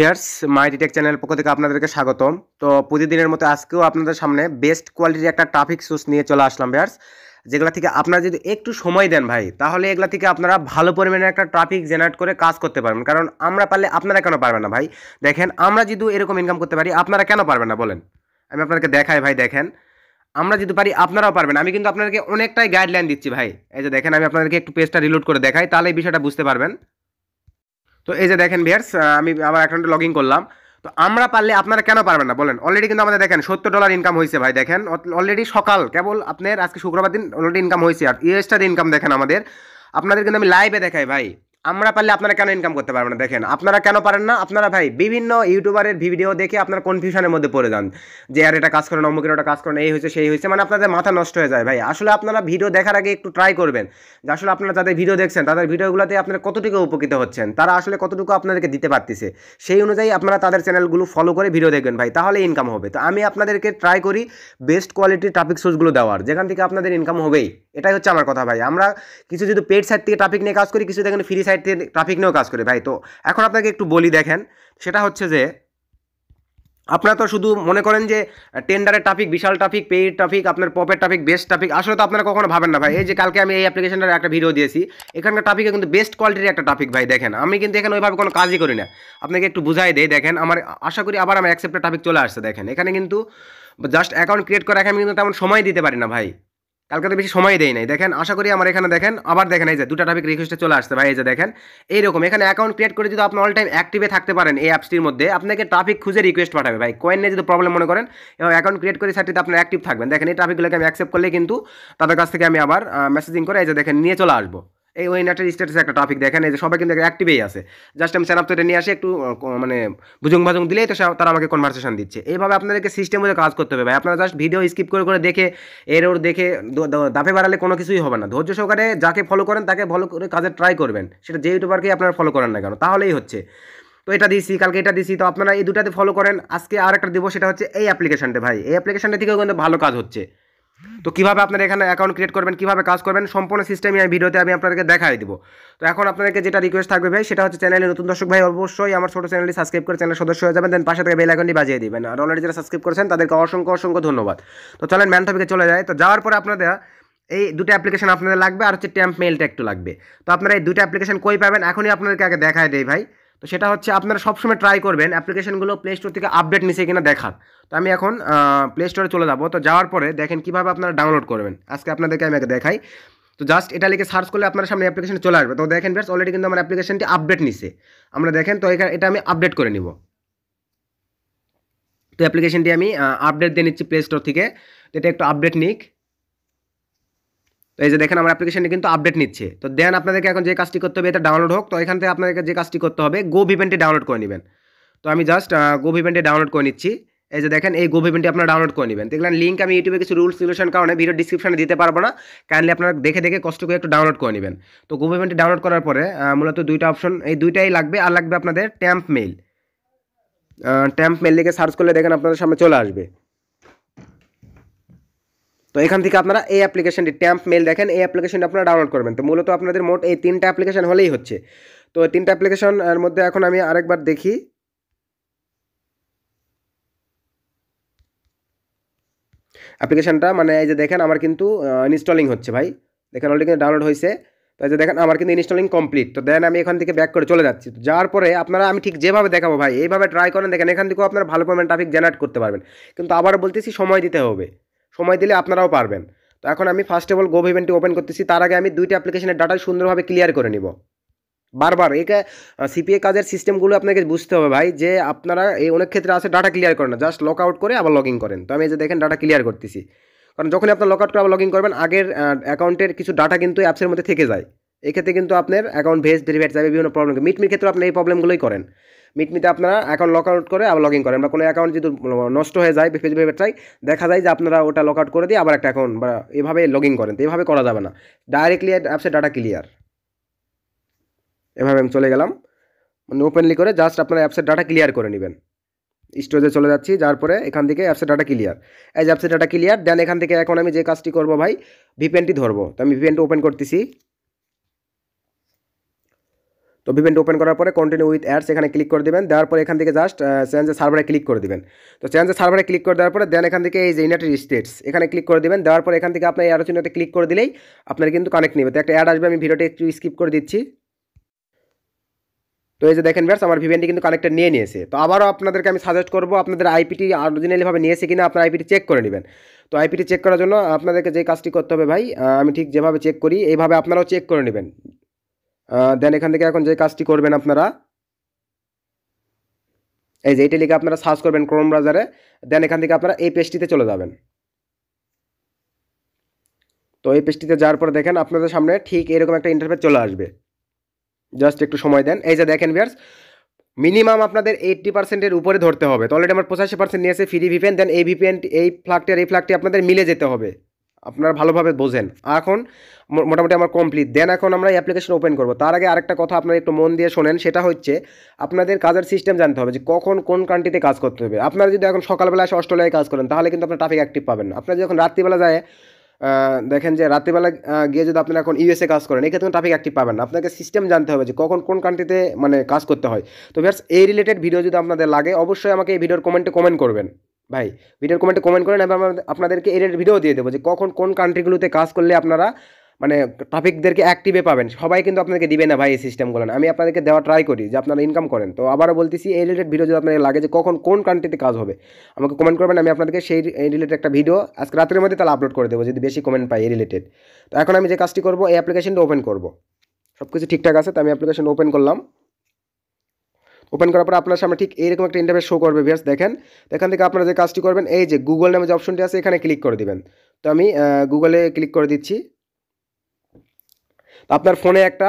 fairs মাই take channel পক্ষ থেকে আপনাদেরকে স্বাগতম তো প্রতিদিনের মতো আজকেও আপনাদের সামনে বেস্ট কোয়ালিটির একটা ট্রাফিক সোর্স নিয়ে চলে আসলাম ফেয়ার্স যেগুলো থেকে আপনারা যদি একটু সময় দেন ভাই তাহলে এগুলা থেকে আপনারা ভালো পরিমাণে একটা ট্রাফিক জেনারেট করে কাজ করতে পারবেন কারণ আমরা পারলে আপনারা কেন পারবেন না ভাই দেখেন আমরা যদি এরকম ইনকাম করতে পারি আপনারা কেন পারবেন না বলেন আমি আপনাদেরকে দেখাই ভাই দেখেন আমরা যদি পারি আপনারাও পারবেন আমি কিন্তু আপনাদেরকে অনেকটাই গাইডলাইন দিচ্ছি ভাই এই যে দেখেন আমি আপনাদেরকে একটু পেজটা রিলোড করে দেখাই তাহলে এই বিষয়টা বুঝতে পারবেন তো এই যে দেখেন ভিয়ার্স আমি আমার অ্যাকাউন্টে লগ ইন করলাম তো আমরা পারলে আপনারা কেন পারবেন না বলেন অলরেডি কিন্তু আমাদের দেখেন সত্তর ডলার ইনকাম হয়েছে ভাই দেখেন অলরেডি সকাল কেবল আপনার আজকে শুক্রবার দিন অলরেডি ইনকাম হয়েছে আর ইয়েস্টার ইনকাম দেখেন আমাদের আপনাদের কিন্তু আমি লাইভে দেখাই ভাই আমরা পারলে আপনারা কেন ইনকাম করতে পারবেন না দেখেন আপনারা কেন পারেন না আপনারা ভাই বিভিন্ন ইউটিউবারের ভিডিও দেখে আপনার কনফিউশনের মধ্যে পড়ে যান যে আর এটা কাজ করেন অমুকের ওটা কাজ করেন এই হয়েছে সেই হয়েছে মানে আপনাদের মাথা নষ্ট হয়ে যায় ভাই আসলে আপনারা ভিডিও দেখার আগে একটু ট্রাই করবেন যে আসলে আপনারা যাদের ভিডিও দেখছেন তাদের ভিডিওগুলোতে আপনারা কতটুকু উপকৃত হচ্ছেন তারা আসলে কতটুকু আপনাদেরকে দিতে পারতেছে সেই অনুযায়ী আপনারা তাদের চ্যানেলগুলো ফলো করে ভিডিও দেখবেন ভাই তাহলে ইনকাম হবে তো আমি আপনাদেরকে ট্রাই করি বেস্ট কোয়ালিটির ট্রাফিক সোর্সগুলো দেওয়ার যেখান থেকে আপনাদের ইনকাম হবেই এটাই হচ্ছে আমার কথা ভাই আমরা কিছু যদি পেড সাইড থেকে ট্রাফিক নিয়ে কাজ করি কিছু দেখেন ফ্রি সাইড ওয়েবসাইটে ট্রাফিক নিয়েও কাজ করি ভাই তো এখন আপনাকে একটু বলি দেখেন সেটা হচ্ছে যে আপনারা তো শুধু মনে করেন যে টেন্ডারের ট্রাফিক বিশাল ট্রাফিক পেইড ট্রাফিক আপনার পপের ট্রাফিক বেস্ট ট্রাফিক আসলে তো আপনারা কখনো ভাবেন না ভাই এই যে কালকে আমি এই অ্যাপ্লিকেশনটার একটা ভিডিও দিয়েছি এখানকার ট্রাফিকে কিন্তু বেস্ট কোয়ালিটির একটা ট্রাফিক ভাই দেখেন আমি কিন্তু এখানে ওইভাবে কোনো কাজই করি না আপনাকে একটু বুঝাই দেয় দেখেন আমার আশা করি আবার আমার অ্যাকসেপ্টেড ট্রাফিক চলে আসছে দেখেন এখানে কিন্তু জাস্ট অ্যাকাউন্ট ক্রিয়েট করা আমি কিন্তু তেমন সময় দিতে পারি না ভাই কালকে তো বেশি সময় দেয় নাই দেখেন আশা করি আমার এখানে দেখেন আবার দেখেন এই যে দুটা টপিক রিকোয়েস্টে চলে আসছে ভাই এই যে দেখেন এইরকম এখানে অ্যাকাউন্ট ক্রিয়েট করে যদি আপনি অল টাইম অ্যাক্টিভে থাকতে পারেন এই অ্যাপসটির মধ্যে আপনাকে ট্রাফিক খুঁজে রিকোয়েস্ট পাঠাবে ভাই কয়েন নিয়ে যদি প্রবলেম মনে করেন এবং অ্যাকাউন্ট ক্রিয়েট করে সাইটটিতে আপনি অ্যাক্টিভ থাকবেন দেখেন এই ট্রাফিকগুলোকে আমি অ্যাকসেপ্ট করলে কিন্তু তাদের কাছ থেকে আমি আবার মেসেজিং করে এই যে দেখেন নিয়ে চলে আসবো এই ওয়েনারটার স্ট্যাটাসে একটা টপিক দেখেন এই যে সবাই কিন্তু অ্যাক্টিভেই আছে জাস্ট আমি স্যান আপটা নিয়ে আসি একটু মানে বুজুং ভাজুং দিলেই তো তারা আমাকে কনভারসেশন দিচ্ছে এইভাবে আপনাদেরকে সিস্টেম মধ্যে কাজ করতে হবে ভাই আপনারা জাস্ট ভিডিও স্কিপ করে করে দেখে এর ওর দেখে দাফে বাড়ালে কোনো কিছুই হবে না ধৈর্য সহকারে যাকে ফলো করেন তাকে ফলো করে কাজে ট্রাই করবেন সেটা যে ইউটিউবারকেই আপনারা ফলো করেন না কেন তাহলেই হচ্ছে তো এটা দিছি কালকে এটা দিছি তো আপনারা এই দুটাতে ফলো করেন আজকে আর একটা দিব সেটা হচ্ছে এই অ্যাপ্লিকেশনটা ভাই এই অ্যাপ্লিকেশানটা থেকেও কিন্তু ভালো কাজ হচ্ছে তো কীভাবে আপনারা এখানে অ্যাকাউন্ট ক্রিয়েট করবেন কীভাবে কাজ করবেন সম্পূর্ণ সিস্টেমই আমি ভিডিওতে আমি আপনাদেরকে দেখাই দিব তো এখন আপনাদেরকে যেটা রিকোয়েস্ট থাকবে ভাই সেটা হচ্ছে চ্যানেলে নতুন দর্শক ভাই অবশ্যই আমার ছোটো চ্যানেলটি সাবস্ক্রাইব করে চ্যানেল সদস্য হয়ে যাবেন দেন পাশে থেকে বেল আইকনটি বাজিয়ে দিবেন আর অলরেডি যারা সাবস্ক্রাইব করেছেন তাদেরকে অসংখ্য অসংখ্য ধন্যবাদ তো চলেন ম্যান টপিকে চলে যায় তো যাওয়ার পরে আপনাদের এই দুটো অ্যাপ্লিকেশন আপনাদের লাগবে আর হচ্ছে ট্যাম্প মেলটা একটু লাগবে তো আপনারা এই দুটো অ্যাপ্লিকেশন কই পাবেন এখনই আপনাদেরকে আগে দেখায় দেয় ভাই তো সেটা হচ্ছে আপনারা সবসময় ট্রাই করবেন অ্যাপ্লিকেশনগুলো প্লে স্টোর থেকে আপডেট নিছে কিনা দেখার তো আমি এখন প্লে স্টোরে চলে যাবো তো যাওয়ার পরে দেখেন কিভাবে আপনারা ডাউনলোড করবেন আজকে আপনাদেরকে আমি আগে দেখাই তো জাস্ট এটা লিখে সার্চ করলে আপনার সামনে অ্যাপ্লিকেশন চলে আসবে তো দেখেন ব্যাস অলরেডি কিন্তু আমার অ্যাপ্লিকেশনটি আপডেট নিছে আমরা দেখেন তো এটা আমি আপডেট করে নিব তো অ্যাপ্লিকেশনটি আমি আপডেট দিয়ে নিচ্ছি প্লে স্টোর থেকে তো এটা একটু আপডেট নিক তো এই যে দেখেন আমার অ্যাপ্লিকেশনটি কিন্তু আপডেট নিচ্ছে তো দেন আপনাদেরকে এখন যে কাজটি করতে হবে এটা ডাউনলোড হোক তো এখান থেকে আপনাদেরকে যে কাজটি করতে হবে গো ভিভেন্টটি ডাউনলোড করে নেবেন তো আমি জাস্ট গো ভিভেন্টটি ডাউনলোড করে নিচ্ছি এই যে দেখেন এই গো ভিভেন্টটি আপনারা ডাউনলোড করে নেবেন দেখলেন লিঙ্ক আমি ইউটিউবে কিছু রুলস রেগুলেশন কারণে ভিডিও ডিসক্রিপশনে দিতে পারবো না কাইন্ডলি আপনারা দেখে দেখে কষ্ট করে একটু ডাউনলোড করে নেবেন তো গো ভিভেন্টটি ডাউনলোড করার পরে মূলত দুইটা অপশন এই দুইটাই লাগবে আর লাগবে আপনাদের ট্যাম্প মেইল ট্যাম্প মেইল লিখে সার্চ করলে দেখেন আপনাদের সামনে চলে আসবে তো এখান থেকে আপনারা এই অ্যাপ্লিকেশনটি ট্যাম্প মেল দেখেন এই অ্যাপ্লিকেশনটি আপনারা ডাউনলোড করবেন তো মূলত আপনাদের মোট এই তিনটা অ্যাপ্লিকেশন হলেই হচ্ছে তো তিনটা অ্যাপ্লিকেশনের মধ্যে এখন আমি আরেকবার দেখি অ্যাপ্লিকেশানটা মানে এই যে দেখেন আমার কিন্তু ইনস্টলিং হচ্ছে ভাই দেখেন অলরেডি কিন্তু ডাউনলোড হয়েছে তো এই যে দেখেন আমার কিন্তু ইনস্টলিং কমপ্লিট তো দেন আমি এখান থেকে ব্যাক করে চলে যাচ্ছি তো যাওয়ার পরে আপনারা আমি ঠিক যেভাবে দেখাবো ভাই এইভাবে ট্রাই করেন দেখেন এখান থেকেও আপনারা ভালো পরিমাণ ট্রাফিক জেনারেট করতে পারবেন কিন্তু আবার বলতেছি সময় দিতে হবে সময় দিলে আপনারাও পারবেন তো এখন আমি ফার্স্ট অফ অল গোভ ইভেন্টটি ওপেন করতেছি তার আগে আমি দুইটা অ্যাপ্লিকেশনের ডাটা সুন্দরভাবে ক্লিয়ার করে নিব বারবার এটা সিপিএ কাজের সিস্টেমগুলো আপনাকে বুঝতে হবে ভাই যে আপনারা এই অনেক ক্ষেত্রে আছে ডাটা ক্লিয়ার করেন না জাস্ট লক আউট করে আবার লগ ইন করেন তো আমি এই যে দেখেন ডাটা ক্লিয়ার করতেছি কারণ যখনই আপনার লগ আউট করে আবার লগ ইন করবেন আগের অ্যাকাউন্টের কিছু ডাটা কিন্তু অ্যাপসের মধ্যে থেকে যায় এক্ষেত্রে কিন্তু আপনার অ্যাকাউন্ট ভেজ ভেরিফাইড যাবে বিভিন্ন প্রবলেম মিটমির ক্ষেত্রে আপনি এই প্রবলেমগুলোই করেন মিটমিতে আপনারা অ্যাকাউন্ট লক আউট করে আবার লগ ইন করেন বা কোনো অ্যাকাউন্ট যদি নষ্ট হয়ে যায় ফেসবুক ওয়েবসাইট দেখা যায় যে আপনারা ওটা লক আউট করে দিয়ে আবার একটা অ্যাকাউন্ট বা এভাবে লগ ইন করেন তো এভাবে করা যাবে না ডাইরেক্টলি অ্যাপসে ডাটা ক্লিয়ার এভাবে আমি চলে গেলাম মানে ওপেনলি করে জাস্ট আপনার অ্যাপসের ডাটা ক্লিয়ার করে নেবেন স্টোরেজে চলে যাচ্ছি যার পরে এখান থেকে অ্যাপসের ডাটা ক্লিয়ার অ্যাজ অ্যাপসের ডাটা ক্লিয়ার দেন এখান থেকে এখন আমি যে কাজটি করবো ভাই ভিপেনটি ধরবো তো আমি ভিপেনটি ওপেন করতেছি তো ভিভেন্ট ওপেন করার পরে কন্টিনিউ উইথ অ্যাডস এখানে ক্লিক করে দেবেন দেওয়ার পরে এখান থেকে জাস্ট চেঞ্জে সার্ভারে ক্লিক করে দেবেন তো চেঞ্জে সার্ভারে ক্লিক করে দেওয়ার পরে দেন এখান থেকে এই যে ইউনাইটেড স্টেটস এখানে ক্লিক করে দেবেন দেওয়ার পরে এখান থেকে আপনার অ্যারো চিহ্নতে ক্লিক করে দিলেই আপনার কিন্তু কানেক্ট নেবে তো একটা অ্যাড আসবে আমি ভিডিওটি একটু স্কিপ করে দিচ্ছি তো এই যে দেখেন ব্যাস আমার ভিভেন্টি কিন্তু কানেক্টর নিয়ে নিয়েছে তো আবারও আপনাদেরকে আমি সাজেস্ট করবো আপনাদের আইপিটি অরিজিনালিভাবে নিয়েছে কিনা আপনার আইপিটি চেক করে নেবেন তো আইপিটি চেক করার জন্য আপনাদেরকে যে কাজটি করতে হবে ভাই আমি ঠিক যেভাবে চেক করি এইভাবে আপনারাও চেক করে নেবেন দেন এখান থেকে এখন যে কাজটি করবেন আপনারা এই যে এইটা লিখে আপনারা সার্চ করবেন ক্রোম ব্রাজারে দেন এখান থেকে আপনারা এই পেজটিতে চলে যাবেন তো এই পেজটিতে যাওয়ার পর দেখেন আপনাদের সামনে ঠিক এরকম একটা ইন্টারফেস চলে আসবে জাস্ট একটু সময় দেন এই যে দেখেন ভিয়ার্স মিনিমাম আপনাদের এইট্টি পার্সেন্টের উপরে ধরতে হবে তো অলরেডি আমার পঁচাশি পার্সেন্ট নিয়েছে ফ্রি ভিপিএন দেন এই ভিপিএন এই ফ্লাগটি আর এই ফ্লাগটি আপনাদের মিলে যেতে হবে আপনারা ভালোভাবে বোঝেন এখন মোটামুটি আমার কমপ্লিট দেন এখন আমরা অ্যাপ্লিকেশন ওপেন করব তার আগে আরেকটা কথা আপনারা একটু মন দিয়ে শোনেন সেটা হচ্ছে আপনাদের কাজের সিস্টেম জানতে হবে যে কখন কোন কান্ট্রিতে কাজ করতে হবে আপনারা যদি এখন সকালবেলা এসে অস্ট্রেলিয়ায় কাজ করেন তাহলে কিন্তু আপনার ট্রাফিক অ্যাক্টিভ পাবেন না আপনারা যখন রাত্রিবেলা যায় দেখেন যে রাত্রিবেলা গিয়ে যদি আপনারা এখন ইউএসএ কাজ করেন এক্ষেত্রে ট্রাফিক অ্যাক্টিভ পাবেন না আপনাকে সিস্টেম জানতে হবে যে কখন কোন কান্ট্রিতে মানে কাজ করতে হয় তো ব্যাস এই রিলেটেড ভিডিও যদি আপনাদের লাগে অবশ্যই আমাকে এই ভিডিওর কমেন্টে কমেন্ট করবেন ভাই ভিডিওর কমেন্টে কমেন্ট করেন এবং আপনাদেরকে এর ভিডিও দিয়ে দেবো যে কখন কোন কান্ট্রিগুলোতে কাজ করলে আপনারা মানে ট্রাফিকদেরকে অ্যাক্টিভে পাবেন সবাই কিন্তু আপনাকে দিবে না ভাই এই সিস্টেমগুলো আমি আপনাদেরকে দেওয়া ট্রাই করি যে আপনারা ইনকাম করেন তো আবারও বলতেছি এই রিলেটেড ভিডিও যদি আপনাদের লাগে যে কখন কোন কান্ট্রিতে কাজ হবে আমাকে কমেন্ট করবেন আমি আপনাদেরকে সেই এই রিলেটেড একটা ভিডিও আজকে রাত্রের মধ্যে তাহলে আপলোড করে দেবো যদি বেশি কমেন্ট পাই এই রিলেটেড তো এখন আমি যে কাজটি করবো এই অ্যাপ্লিকেশনটা ওপেন করবো সব কিছু ঠিকঠাক আছে তো আমি অ্যাপ্লিকেশন ওপেন করলাম ওপেন করার পরে আপনার সামনে ঠিক এইরকম একটা ইন্টারভেস শো করবে ভিয়াস দেখেন এখান থেকে আপনারা যে কাজটি করবেন এই যে গুগল নামে যে অপশনটি আছে এখানে ক্লিক করে দিবেন তো আমি গুগলে ক্লিক করে দিচ্ছি তো আপনার ফোনে একটা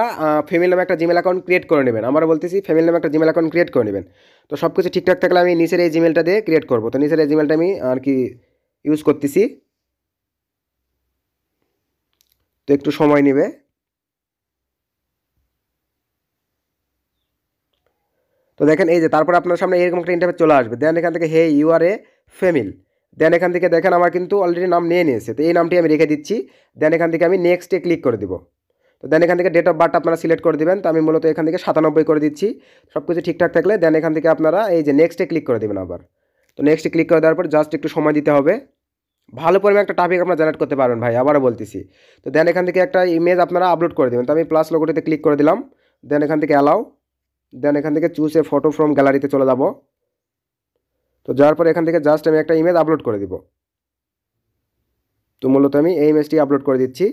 ফ্যামিলি নামে একটা জিমেল অ্যাকাউন্ট ক্রিয়েট করে নেবেন আমরা বলতেছি ফ্যামিলি নামে একটা জিমেল অ্যাকাউন্ট ক্রিয়েট করে নেবেন তো সব কিছু ঠিকঠাক থাকলে আমি নিচের এই জিমেলটা দিয়ে ক্রিয়েট করবো তো নিচের এই জিমেলটা আমি আর কি ইউজ করতেছি তো একটু সময় নেবে তো দেখেন এই যে তারপর আপনার সামনে এরকম একটা ইন্টারফেস চলে আসবে দেন এখান থেকে হে ইউ আর এ ফ্যামিল দেন এখান থেকে দেখেন আমার কিন্তু অলরেডি নাম নিয়ে নিয়েছে তো এই নামটি আমি রেখে দিচ্ছি দেন এখান থেকে আমি নেক্সটে ক্লিক করে দিব তো দেন এখান থেকে ডেট অফ বার্থ আপনারা সিলেক্ট করে দেবেন তো আমি মূলত এখান থেকে সাতানব্বই করে দিচ্ছি সব কিছু ঠিকঠাক থাকলে দেন এখান থেকে আপনারা এই যে নেক্সটে ক্লিক করে দেবেন আবার তো নেক্সটে ক্লিক করে দেওয়ার পর জাস্ট একটু সময় দিতে হবে ভালো পরিমাণ একটা ট্রাফিক আপনারা জেনারেট করতে পারবেন ভাই আবারও বলতেছি তো দেন এখান থেকে একটা ইমেজ আপনারা আপলোড করে দেবেন তো আমি প্লাস লোকটিতে ক্লিক করে দিলাম দেন এখান থেকে অ্যালাউ দেন এখান থেকে চুজ এ ফটো ফ্রম গ্যালারিতে চলে যাব তো যাওয়ার পর এখান থেকে জাস্ট আমি একটা ইমেজ আপলোড করে দিব তো মূলত আমি এই ইমেজটি আপলোড করে দিচ্ছি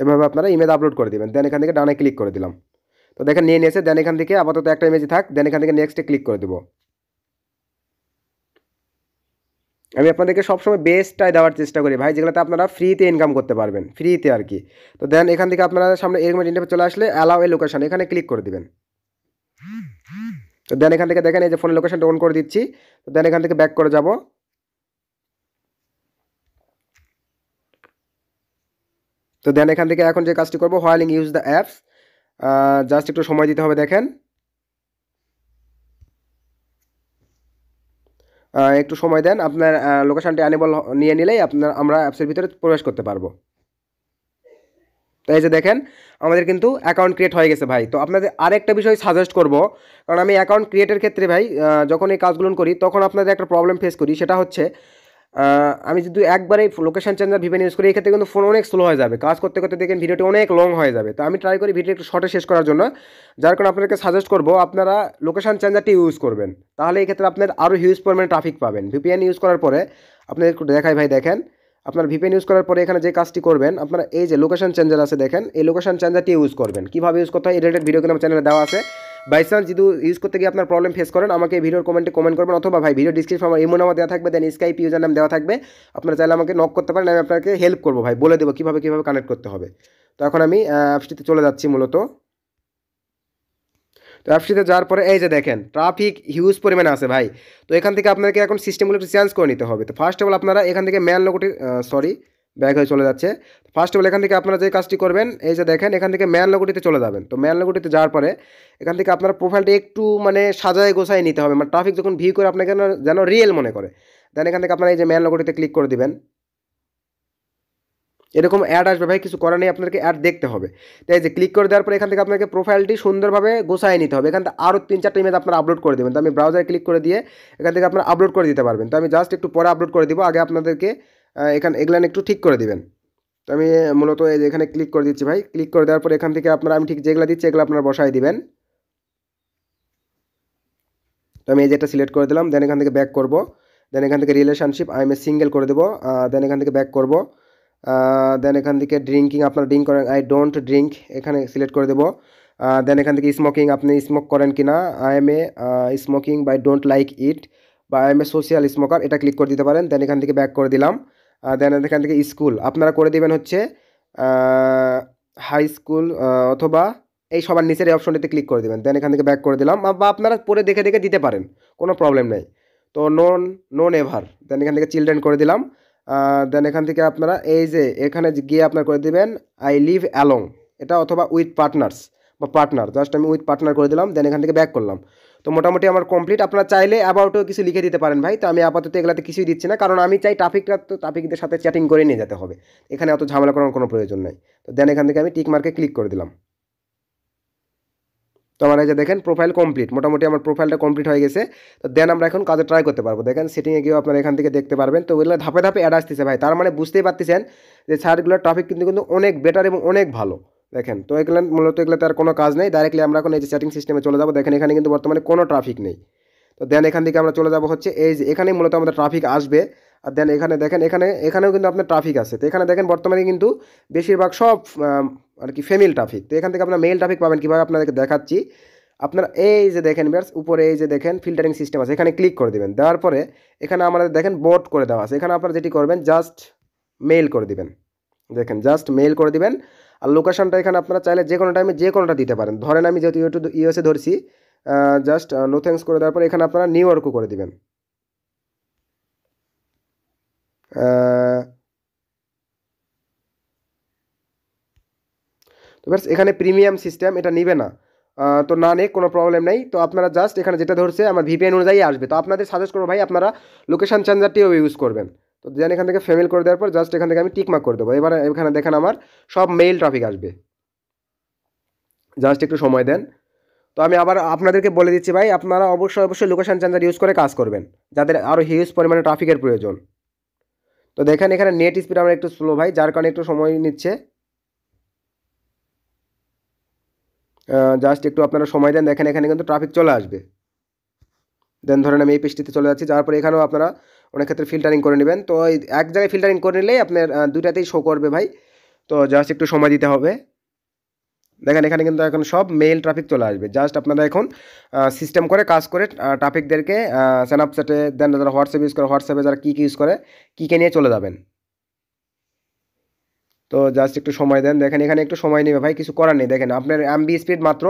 এভাবে আপনারা ইমেজ আপলোড করে দেবেন দেন এখান থেকে ডানে ক্লিক করে দিলাম তো দেখেন নিয়ে নিয়েছে দেন এখান থেকে আপাতত একটা ইমেজ থাক দেন এখান থেকে নেক্সটে ক্লিক করে দেবো আমি আপনাদেরকে সবসময় বেস্টটাই দেওয়ার চেষ্টা করি ভাই যেগুলোতে আপনারা ফ্রিতে ইনকাম করতে পারবেন ফ্রিতে আর কি তো দেন এখান থেকে আপনারা সামনে এরকম ইন্টারভিউ চলে আসলে অ্যালাউ এ লোকেশন এখানে ক্লিক করে দেবেন তো দেন এখান থেকে দেখেন এই যে ফোনের লোকেশনটা অন করে দিচ্ছি তো দেন এখান থেকে ব্যাক করে যাব তো দেন এখান থেকে এখন যে কাজটি করবো while in use the apps just একটু সময় দিতে হবে দেখেন একটু সময় দেন আপনার লোকেশানটি অ্যানেবল নিয়ে নিলেই আপনার আমরা অ্যাপসের ভিতরে প্রবেশ করতে পারবো তো এই যে দেখেন আমাদের কিন্তু অ্যাকাউন্ট ক্রিয়েট হয়ে গেছে ভাই তো আপনাদের আরেকটা বিষয় সাজেস্ট করব কারণ আমি অ্যাকাউন্ট ক্রিয়েটের ক্ষেত্রে ভাই যখন এই কাজগুলো করি তখন আপনাদের একটা প্রবলেম ফেস করি সেটা হচ্ছে আমি যদি একবারে লোকেশান চেঞ্জার ভিভেন ইউজ করি এক্ষেত্রে কিন্তু ফোন অনেক স্লো হয়ে যাবে কাজ করতে করতে দেখেন ভিডিওটি অনেক লং হয়ে যাবে তো আমি ট্রাই করি ভিডিও একটু শর্টে শেষ করার জন্য যার কারণে আপনাদেরকে সাজেস্ট করবো আপনারা লোকেশান চেঞ্জারটি ইউজ করবেন তাহলে এক্ষেত্রে আপনার আরও হিউজ পরিমাণে ট্রাফিক পাবেন ভিপিএন ইউজ করার পরে আপনাদের একটু দেখায় ভাই দেখেন আপনার ভিপিএন ইউজ করার পরে এখানে যে কাজটি করবেন আপনারা এই যে লোকেশান চেঞ্জার আছে দেখেন এই লোকেশান চেঞ্জারটি ইউজ করবেন কীভাবে ইউজ করতে হয় এই রিলেটেড ভিডিও কিন্তু আমার চ্যানেলে দেওয়া আছে বাই চান্স যদি ইউজ করতে গিয়ে আপনার প্রবলেম ফেস করেন আমাকে ভিডিওর কমেন্টে কমেন্ট করবেন অথবা ভাই ভিডিও ডিসক্রিপশন আমার ইমো আমার দেওয়া থাকবে দেন স্কাইপ ইউজার নাম দেওয়া থাকবে আপনারা চাইলে আমাকে নক করতে পারেন আমি আপনাকে হেল্প করবো ভাই বলে দেবো কীভাবে কীভাবে কানেক্ট করতে হবে তো এখন আমি অ্যাপসটিতে চলে যাচ্ছি মূলত তো অ্যাপসটিতে যাওয়ার পরে এই যে দেখেন ট্রাফিক হিউজ পরিমাণে আছে ভাই তো এখান থেকে আপনাকে এখন সিস্টেমগুলো একটু চেঞ্জ করে নিতে হবে তো ফার্স্ট অফ অল আপনারা এখান থেকে ম্যান লোকটি সরি ব্যাক হয়ে চলে যাচ্ছে ফার্স্ট অফ অল এখান থেকে আপনারা যে কাজটি করবেন এই যে দেখেন এখান থেকে ম্যান লগোটিতে চলে যাবেন তো ম্যান লগোটিতে যাওয়ার পরে এখান থেকে আপনার প্রোফাইলটা একটু মানে সাজায় গোছায় নিতে হবে মানে ট্রাফিক যখন ভিউ করে আপনাকে যেন রিয়েল মনে করে দেন এখান থেকে আপনারা এই যে ম্যান লগোটিতে ক্লিক করে দেবেন এরকম অ্যাড আসবে ভাই কিছু করার নেই আপনাকে অ্যাড দেখতে হবে তাই যে ক্লিক করে দেওয়ার পরে এখান থেকে আপনাকে প্রোফাইলটি সুন্দরভাবে গোছায় নিতে হবে এখান থেকে আরও তিন চারটে ইমেজ আপনারা আপলোড করে দেবেন তো আমি ব্রাউজারে ক্লিক করে দিয়ে এখান থেকে আপনারা আপলোড করে দিতে পারবেন তো আমি জাস্ট একটু পরে আপলোড করে দিব আগে আপনাদেরকে এখান এগুলান একটু ঠিক করে দিবেন তো আমি মূলত এখানে ক্লিক করে দিচ্ছি ভাই ক্লিক করে দেওয়ার পর এখান থেকে আপনারা আমি ঠিক যেগুলো দিচ্ছি এগুলো আপনারা বসায় দিবেন তো আমি এই যেটা সিলেক্ট করে দিলাম দেন এখান থেকে ব্যাক করব দেন এখান থেকে রিলেশনশিপ আমি সিঙ্গেল করে দেবো দেন এখান থেকে ব্যাক করব দেন এখান থেকে ড্রিঙ্কিং আপনারা ড্রিঙ্ক করেন আই ডোন্ট ড্রিঙ্ক এখানে সিলেক্ট করে দেবো দেন এখান থেকে স্মোকিং আপনি স্মোক করেন কি না I am a smoking by don't like it বা I am a social smoker এটা ক্লিক করে দিতে পারেন দেন এখান থেকে ব্যাক করে দিলাম দেন এখান থেকে স্কুল আপনারা করে দেবেন হচ্ছে হাই স্কুল অথবা এই সবার নিচের এই অপশনটিতে ক্লিক করে দেবেন দেন এখান থেকে ব্যাক করে দিলাম বা আপনারা পরে দেখে দেখে দিতে পারেন কোনো প্রবলেম নেই তো নন নন এভার দেন এখান থেকে চিলড্রেন করে দিলাম দেন এখান থেকে আপনারা এই যে এখানে গিয়ে আপনারা করে দেবেন আই লিভ অ্যালং এটা অথবা উইথ পার্টনার্স বা পার্টনার জাস্ট আমি উইথ পার্টনার করে দিলাম দেন এখান থেকে ব্যাক করলাম তো মোটামুটি আমার কমপ্লিট আপনারা চাইলে অ্যাবাউটও কিছু লিখে দিতে পারেন ভাই তো আমি আপাতত এগুলাতে কিছুই দিচ্ছি না কারণ আমি চাই ট্রাফিকরা তো ট্রাফিকদের সাথে চ্যাটিং করে নিয়ে যেতে হবে এখানে অত ঝামেলা করার কোনো প্রয়োজন নেই তো দেন এখান থেকে আমি টিক মার্কে ক্লিক করে দিলাম তো আমার এই যে দেখেন প্রোফাইল কমপ্লিট মোটামুটি আমার প্রোফাইলটা কমপ্লিট হয়ে গেছে তো দেন আমরা এখন কাজে ট্রাই করতে পারবো দেখেন সেটিংয়ে গিয়েও আপনারা এখান থেকে দেখতে পারবেন তো ওইগুলো ধাপে ধাপে অ্যাড আসতেছে ভাই তার মানে বুঝতেই পারতেছেন যে সারগুলোর ট্রাফিক কিন্তু কিন্তু অনেক বেটার এবং অনেক ভালো দেখেন তো এগুলো মূলত এগুলো তার কোনো কাজ নেই ডাইরেক্টলি আমরা এখন এই যে সেটিং সিস্টেমে চলে যাবো দেখেন এখানে কিন্তু বর্তমানে কোনো ট্রাফিক নেই তো দেন এখান থেকে আমরা চলে যাবো হচ্ছে এই যে এখানেই মূলত আমাদের ট্রাফিক আসবে আর দেন এখানে দেখেন এখানে এখানেও কিন্তু আপনার ট্রাফিক আছে তো এখানে দেখেন বর্তমানে কিন্তু বেশিরভাগ সব আর কি ফেমিল ট্রাফিক তো এখান থেকে আপনার মেল ট্রাফিক পাবেন কীভাবে আপনাদেরকে দেখাচ্ছি আপনারা এই যে দেখেন ব্যাস উপরে এই যে দেখেন ফিল্টারিং সিস্টেম আছে এখানে ক্লিক করে দেবেন দেওয়ার পরে এখানে আমাদের দেখেন বোট করে দেওয়া আছে এখানে আপনারা যেটি করবেন জাস্ট মেইল করে দিবেন দেখেন জাস্ট মেইল করে দিবেন আর লোকেশানটা এখানে আপনারা চাইলে যে কোনো টাইমে যে কোনোটা দিতে পারেন ধরেন আমি যেহেতু ইউটিউব ইউএসএ ধরছি জাস্ট নো থ্যাংকস করে দেওয়ার পর এখানে আপনারা নিউ ইয়র্কও করে দেবেন তো ব্যাস এখানে প্রিমিয়াম সিস্টেম এটা নিবে না তো না নেই কোনো প্রবলেম নেই তো আপনারা জাস্ট এখানে যেটা ধরছে আমার ভিপিএন অনুযায়ী আসবে তো আপনাদের সাজেস্ট করবো ভাই আপনারা লোকেশান চেঞ্জারটিও ইউজ করবেন তো দেন এখান থেকে ফেমেল করে দেওয়ার পর জাস্ট এখান থেকে আমি টিকমার্ক করে দেবো এবার এখানে দেখেন আমার সব মেইল ট্রাফিক আসবে জাস্ট একটু সময় দেন তো আমি আবার আপনাদেরকে বলে দিচ্ছি ভাই আপনারা অবশ্যই অবশ্যই লোকেশান চেঞ্জার ইউজ করে কাজ করবেন যাদের আরও হিউজ পরিমাণে ট্রাফিকের প্রয়োজন তো দেখেন এখানে নেট স্পিড আমার একটু স্লো ভাই যার কারণে একটু সময় নিচ্ছে জাস্ট একটু আপনারা সময় দেন দেখেন এখানে কিন্তু ট্রাফিক চলে আসবে দেন ধরেন আমি এই পেজটিতে চলে যাচ্ছি যার পরে এখানেও আপনারা অনেক ক্ষেত্রে ফিল্টারিং করে নেবেন তো এক জায়গায় ফিল্টারিং করে নিলেই আপনার দুইটাতেই শো করবে ভাই তো জাস্ট একটু সময় দিতে হবে দেখেন এখানে কিন্তু এখন সব মেল ট্রাফিক চলে আসবে জাস্ট আপনারা এখন সিস্টেম করে কাজ করে ট্রাফিকদেরকে সেটে দেন যারা হোয়াটসঅ্যাপ ইউজ করে হোয়াটসঅ্যাপে যারা কী কী ইউজ করে কী কী নিয়ে চলে যাবেন তো জাস্ট একটু সময় দেন দেখেন এখানে একটু সময় নেবে ভাই কিছু করার নেই দেখেন আপনার এমবি স্পিড মাত্র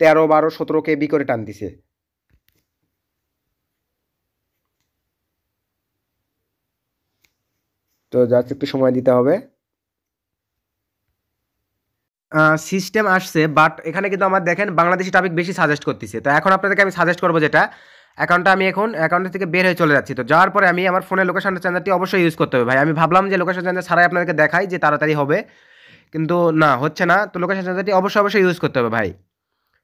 তেরো বারো সতেরো কেবি করে টান দিছে তো জাস্ট একটু সময় দিতে হবে সিস্টেম আসছে বাট এখানে কিন্তু আমার দেখেন বাংলাদেশি টপিক বেশি সাজেস্ট করতেছে তো এখন আপনাদেরকে আমি সাজেস্ট করবো যেটা অ্যাকাউন্টটা আমি এখন অ্যাকাউন্ট থেকে বের হয়ে চলে যাচ্ছি তো যাওয়ার পরে আমি আমার ফোনের লোকেশন চেঞ্জারটি অবশ্যই ইউজ করতে হবে ভাই আমি ভাবলাম যে লোকেশন চেঞ্জার ছাড়াই আপনাদেরকে দেখাই যে তাড়াতাড়ি হবে কিন্তু না হচ্ছে না তো লোকেশন চ্যান্ডারটি অবশ্যই অবশ্যই ইউজ করতে হবে ভাই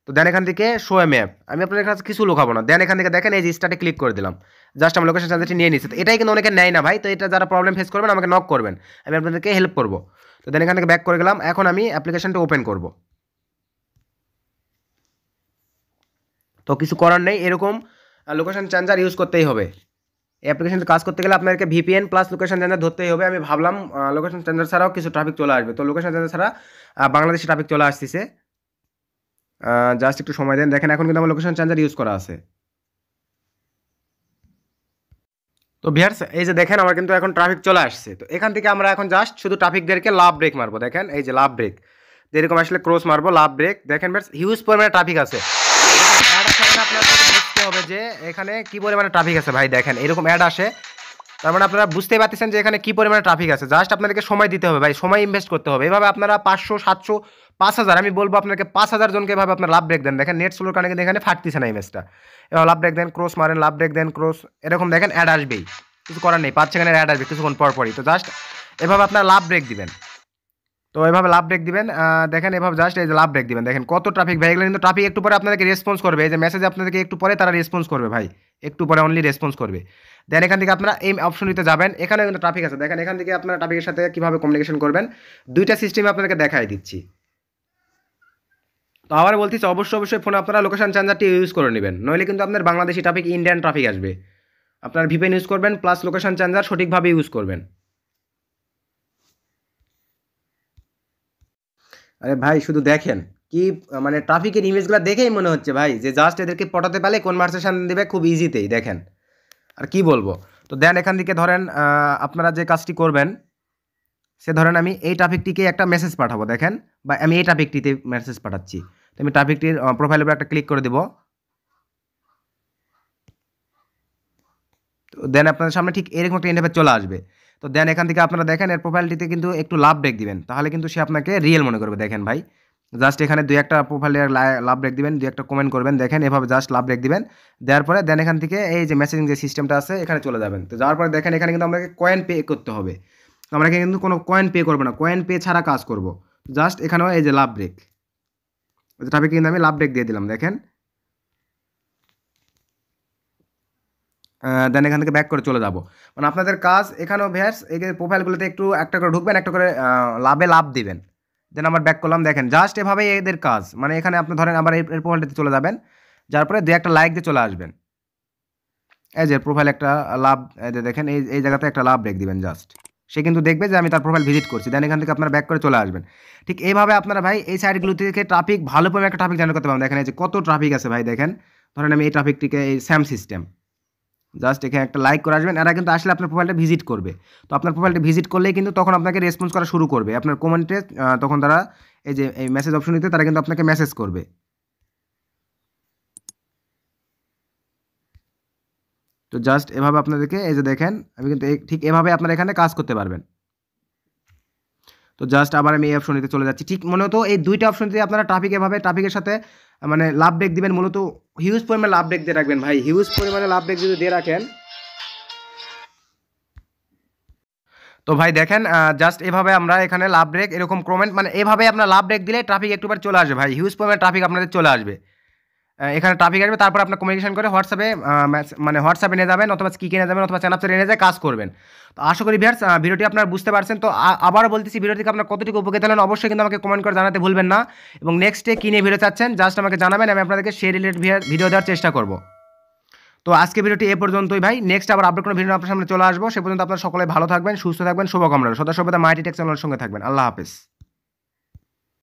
তো দেন এখান থেকে শো এ ম্যাপ আমি আপনাদের কাছে কিছু লোকাবো না দেন এখান থেকে দেখেন এই যে স্টার্টে ক্লিক করে দিলাম জাস্ট আমি লোকেশন ট্রানজেকশন নিয়ে নিচ্ছে এটাই কিন্তু অনেকে নেয় না ভাই তো এটা যারা প্রবলেম ফেস করবেন আমাকে নক করবেন আমি আপনাদেরকে হেল্প করবো তো দেন এখান থেকে ব্যাক করে গেলাম এখন আমি অ্যাপ্লিকেশনটা ওপেন করব তো কিছু করার নেই এরকম লোকেশন চেঞ্জার ইউজ করতেই হবে এই অ্যাপ্লিকেশনটা কাজ করতে গেলে আপনাদেরকে ভিপিএন প্লাস লোকেশন চেঞ্জার ধরতেই হবে আমি ভাবলাম লোকেশন চেঞ্জার ছাড়াও কিছু ট্রাফিক চলে আসবে তো লোকেশন চেঞ্জার ছাড়া বাংলাদেশে ট্রাফিক চলে আসতেছে জাস্ট একটু সময় দেন দেখেন এখন কিন্তু আমার লোকেশন চেঞ্জার ইউজ করা আছে তো ভিয়ার্স এই যে দেখেন আমার কিন্তু এখন ট্রাফিক চলে আসছে তো এখান থেকে আমরা এখন জাস্ট শুধু ট্রাফিকদেরকে লাভ ব্রেক মারবো দেখেন এই যে লাভ ব্রেক যেরকম আসলে ক্রস মারবো লাভ ব্রেক দেখেন ভিয়ার্স হিউজ পরিমাণে ট্রাফিক আছে মানে আপনার বুঝতে হবে যে এখানে কী পরিমাণে ট্রাফিক আছে ভাই দেখেন এরকম অ্যাড আসে তার মানে আপনারা বুঝতে পারতেছেন যে এখানে কী পরিমাণে ট্রাফিক আছে জাস্ট আপনাদেরকে সময় দিতে হবে ভাই সময় ইনভেস্ট করতে হবে এভাবে আপনারা পাঁচশো সাতশো পাঁচ হাজার আমি বলবো আপনাকে পাঁচ হাজার জনকে এভাবে আপনার লাভ ব্রেক দেন দেখেন নেট স্লোর কারণে কিন্তু এখানে ফাটতেছে না ইমেজটা এবার লাভ ব্রেক দেন ক্রস মারেন লাভ ব্রেক দেন ক্রস এরকম দেখেন অ্যাড আসবেই কিছু করার নেই পাঁচ সেকেন্ডের অ্যাড আসবে কিছুক্ষণ পর পরই তো জাস্ট এভাবে আপনার লাভ ব্রেক দিবেন তো এভাবে লাভ ব্রেক দিবেন দেখেন এভাবে জাস্ট এই যে লাভ ব্রেক দিবেন দেখেন কত ট্রাফিক ভাই এগুলো কিন্তু ট্রাফিক একটু পরে আপনাদেরকে রেসপন্স করবে এই যে মেসেজ আপনাদেরকে একটু পরে তারা রেসপন্স করবে ভাই একটু পরে অনলি রেসপন্স করবে দেন এখান থেকে আপনারা এই অপশনটিতে যাবেন এখানে কিন্তু ট্রাফিক আছে দেখেন এখান থেকে আপনারা ট্রাফিকের সাথে কীভাবে কমিউনিকেশন করবেন দুইটা সিস্টেমে আপনাদেরকে দেখাই দিচ্ছি তো আবার বলতেছি অবশ্যই অবশ্যই ফোনে আপনারা লোকেশন চেঞ্জারটি ইউজ করে নেবেন নইলে কিন্তু আপনার বাংলাদেশি ট্রাফিক ইন্ডিয়ান ট্রাফিক আসবে আপনার ভিপেন ইউজ করবেন প্লাস লোকেশন চেঞ্জার সঠিকভাবে ইউজ করবেন আরে ভাই শুধু দেখেন কি মানে ট্রাফিকের ইমেজগুলো দেখেই মনে হচ্ছে ভাই যে জাস্ট এদেরকে পটাতে পারলে কনভারসেশন দেবে খুব ইজিতেই দেখেন আর কি বলবো তো দেন এখান থেকে ধরেন আপনারা যে কাজটি করবেন সে ধরেন আমি এই ট্রাফিকটিকে একটা মেসেজ পাঠাবো দেখেন বা আমি এই ট্রাফিকটিতে মেসেজ পাঠাচ্ছি তো আমি ট্রাফিকটির প্রোফাইলের উপর একটা ক্লিক করে দেবো তো দেন আপনাদের সামনে ঠিক এরকম একটা ইন্টারফেস চলে আসবে তো দেন এখান থেকে আপনারা দেখেন এর প্রোফাইলটিতে কিন্তু একটু লাভ ব্রেক দিবেন তাহলে কিন্তু সে আপনাকে রিয়েল মনে করবে দেখেন ভাই জাস্ট এখানে দুই একটা প্রোফাইলে লাভ ব্রেক দিবেন দুই একটা কমেন্ট করবেন দেখেন এভাবে জাস্ট লাভ ব্রেক দিবেন দেওয়ার পরে দেন এখান থেকে এই যে মেসেজিং যে সিস্টেমটা আছে এখানে চলে যাবেন তো যাওয়ার পরে দেখেন এখানে কিন্তু আমাকে কয়েন পে করতে হবে আমরা কিন্তু কোনো কয়েন পে করবো না কয়েন পে ছাড়া কাজ করব জাস্ট এখানেও এই যে লাভ ব্রেক তবে কিন্তু আমি লাভ ব্রেক দিয়ে দিলাম দেখেন দেন এখান থেকে ব্যাক করে চলে যাবো মানে আপনাদের কাজ এখানেও ভ্যাস এই প্রোফাইলগুলোতে একটু একটা করে ঢুকবেন একটা করে লাভে লাভ দিবেন দেন আবার ব্যাক করলাম দেখেন জাস্ট এভাবেই এদের কাজ মানে এখানে আপনি ধরেন আবার এর প্রোফাইলটাতে চলে যাবেন যার পরে দু একটা লাইক দিয়ে চলে আসবেন এই যে প্রোফাইল একটা লাভ দেখেন এই এই জায়গাতে একটা লাভ ব্রেক দিবেন জাস্ট সে কিন্তু দেখবে যে আমি তার প্রোফাইল ভিজিট করছি দেন এখান থেকে আপনারা ব্যাক করে চলে আসবেন ঠিক এইভাবে আপনারা ভাই এই সাইডগুলো থেকে ট্রাফিক ভালো পরিমাণে একটা ট্রাফিক জেনারেট করতে পারবেন দেখেন এই যে কত ট্রাফিক আছে ভাই দেখেন ধরেন আমি এই ট্রাফিকটিকে এই স্যাম সিস্টেম জাস্ট এখানে একটা লাইক করে আসবেন এরা কিন্তু আসলে আপনার প্রোফাইলটা ভিজিট করবে তো আপনার প্রোফাইলটা ভিজিট করলেই কিন্তু তখন আপনাকে রেসপন্স করা শুরু করবে আপনার কমেন্টে তখন তারা এই যে এই মেসেজ অপশন দিতে তারা কিন্তু আপনাকে মেসেজ করবে তো জাস্ট এভাবে আপনাদেরকে এই যে দেখেন আমি কিন্তু ঠিক এভাবে আপনারা এখানে কাজ করতে পারবেন তো জাস্ট আবার আমি এই অপশনটিতে চলে যাচ্ছি ঠিক মূলত এই দুইটা অপশনটিতে আপনারা ট্রাফিক এভাবে ট্রাফিকের সাথে মানে লাভ ব্রেক দেবেন মূলত হিউজ পরিমাণে লাভ ব্রেক দিয়ে রাখবেন ভাই হিউজ পরিমাণে লাভ ব্রেক যদি দিয়ে রাখেন তো ভাই দেখেন জাস্ট এভাবে আমরা এখানে লাভ ব্রেক এরকম ক্রমেন্ট মানে এভাবে আপনার লাভ ব্রেক দিলে ট্রাফিক একটুবার চলে আসবে ভাই হিউজ পরিমাণে ট্রাফিক আপনাদের চলে আসবে এখানে ট্রাফিক আসবে তারপর আপনার কমিউনিকেশন করে হোয়াটসঅ্যাপে মানে হোয়াটসঅ্যাপে নিয়ে যাবেন অথবা কী নিয়ে যাবেন অথবা চ্যানাপসে নিয়ে যায় কাজ করবেন তো আশা করি ভিয়ার্স ভিডিওটি আপনার বুঝতে পারছেন তো আবারও বলতেছি ভিডিও থেকে আপনার কতটুকু উপকৃত হলেন অবশ্যই কিন্তু আমাকে কমেন্ট করে জানাতে ভুলবেন না এবং নেক্সট ডে কী নিয়ে ভিডিও চাচ্ছেন জাস্ট আমাকে জানাবেন আমি আপনাদেরকে সে রিলেটেড ভিডিও দেওয়ার চেষ্টা করব তো আজকে ভিডিওটি এ পর্যন্তই ভাই নেক্সট আবার আপডেট কোনো ভিডিও আপনার সামনে চলে আসবো সে পর্যন্ত আপনারা সকলে ভালো থাকবেন সুস্থ থাকবেন শুভকামনা সদা সর্বদা মাইটি টেক চ্যানেলের সঙ্গে থাকবেন আল্লাহ হাফেজ